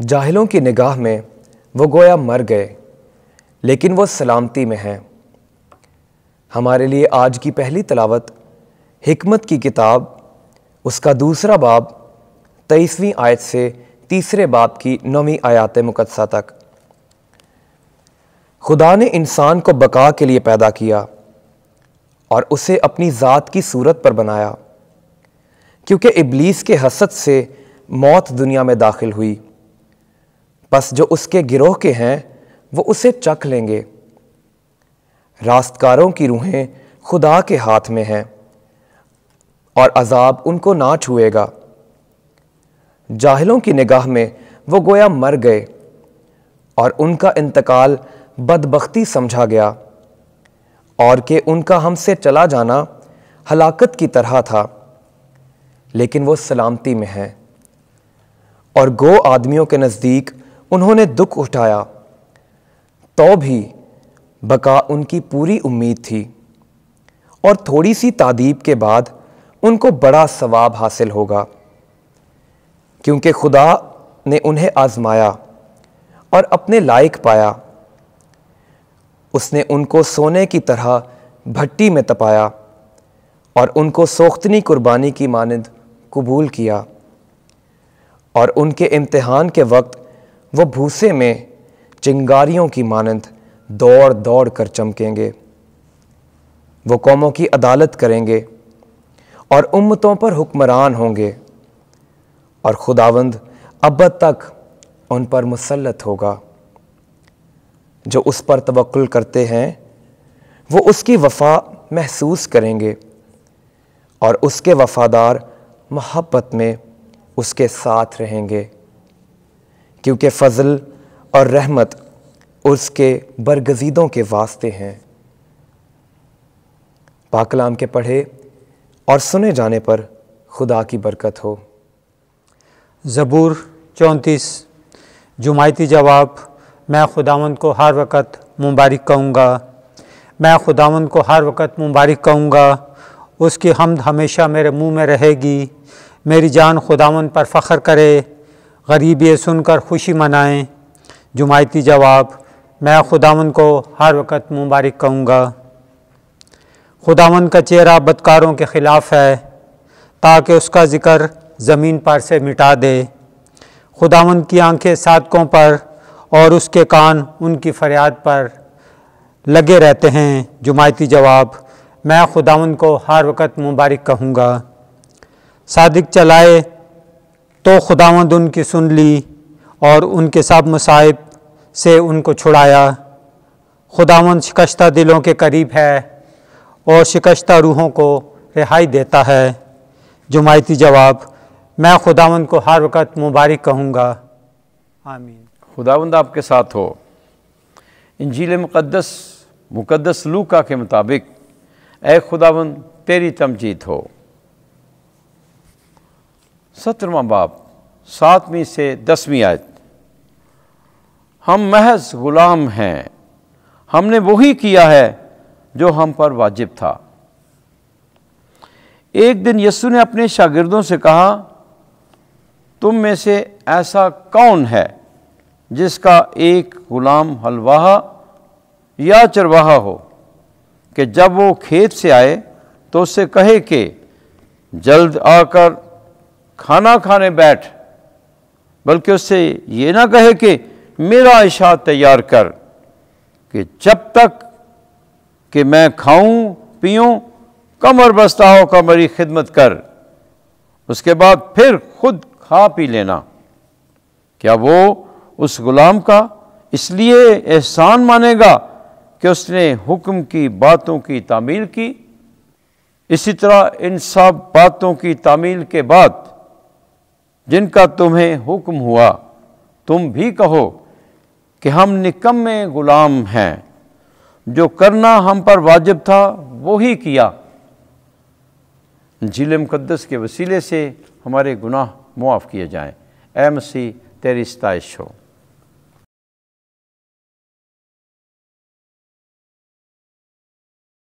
जाहिलों की निगाह में वो गोया मर गए लेकिन वो सलामती में हैं हमारे लिए आज की पहली तलावत हमत की किताब उसका दूसरा बाब तेईसवीं आयत से तीसरे बाब की नौवीं आयात मुकदसा तक खुदा ने इंसान को बका के लिए पैदा किया और उसे अपनी ज़ात की सूरत पर बनाया क्योंकि इबलीस के हसद से मौत दुनिया में दाखिल हुई बस जो उसके गिरोह के हैं वो उसे चख लेंगे रास्तकारों की रूहें खुदा के हाथ में हैं और अजाब उनको ना छुएगा जाहिलों की निगाह में वो गोया मर गए और उनका इंतकाल बदबख्ती समझा गया और के उनका हमसे चला जाना हलाकत की तरह था लेकिन वो सलामती में है और गो आदमियों के नज़दीक उन्होंने दुख उठाया तो भी बका उनकी पूरी उम्मीद थी और थोड़ी सी तादीब के बाद उनको बड़ा सवाब हासिल होगा क्योंकि खुदा ने उन्हें आजमाया और अपने लायक पाया उसने उनको सोने की तरह भट्टी में तपाया और उनको सोख्तनी कुर्बानी की मानद कबूल किया और उनके इम्तहान के वक्त वो भूसे में चिंगारियों की मानंद दौड़ दौड़ कर चमकेंगे वो कौमों की अदालत करेंगे और उम्मतों पर हुक्मरान होंगे और खुदावंद अब तक उन पर मुसलत होगा जो उस पर तवक्ल करते हैं वो उसकी वफा महसूस करेंगे और उसके वफादार मोहब्बत में उसके साथ रहेंगे क्योंकि फ़ज़ल और रहमत उसके बरगजीदों के वास्ते हैं पाकलाम के पढ़े और सुने जाने पर खुदा की बरकत हो ज़बूर चौंतीस जुमायती जवाब मैं खुदावंद को हर वक़्त मुबारक कहूँगा मैं खुदावंद को हर वक़्त मुबारक कहूँगा उसकी हमद हमेशा मेरे मुंह में रहेगी मेरी जान खुदावंद पर फ़ख्र करे गरीब ये सुनकर खुशी मनाएं जुमायती जवाब मैं खुदावन को हर वक्त मुबारक कहूँगा खुदावन का चेहरा बदकारों के ख़िलाफ़ है ताकि उसका ज़िक्र ज़मीन पर से मिटा दे खुदावन की आंखें सादकों पर और उसके कान उनकी फरियाद पर लगे रहते हैं जुमायती जवाब मैं खुदावन को हर वक्त मुबारक कहूँगा सादिक चलाए तो खुदावंद उनकी सुन ली और उनके सब मुसाइब से उनको छुड़ाया खुदावंद शिकस्त दिलों के करीब है और शिकस्त रूहों को रिहाई देता है जुमायती जवाब मैं खुदावंद को हर वक्त मुबारक कहूँगा आमीन खुदावंद आपके साथ हो इंजील मुक़दस मुक़दस लूका के मुताबिक ए खुदावंद तेरी तमजीद हो सत्रवा बाब सातवीं से दसवीं आयत हम महज ग़ुलाम हैं हमने वही किया है जो हम पर वाजिब था एक दिन यस्सु ने अपने शागिर्दों से कहा तुम में से ऐसा कौन है जिसका एक ग़ुलाम हलवाहा या चरवाहा हो कि जब वो खेत से आए तो उससे कहे कि जल्द आकर खाना खाने बैठ बल्कि उससे ये ना कहे कि मेरा इशा तैयार कर कि जब तक कि मैं खाऊं पीऊं कमर बस्ता हो का मेरी खिदमत कर उसके बाद फिर खुद खा पी लेना क्या वो उस गुलाम का इसलिए एहसान मानेगा कि उसने हुक्म की बातों की तामील की इसी तरह इन सब बातों की तामील के बाद जिनका तुम्हें हुक्म हुआ तुम भी कहो कि हम निकम्मे ग़ुलाम हैं जो करना हम पर वाजिब था वो ही किया झील मुक़दस के वसीले से हमारे गुनाह मुआफ़ किए जाएँ ए मसीह तेरी स्ताइश हो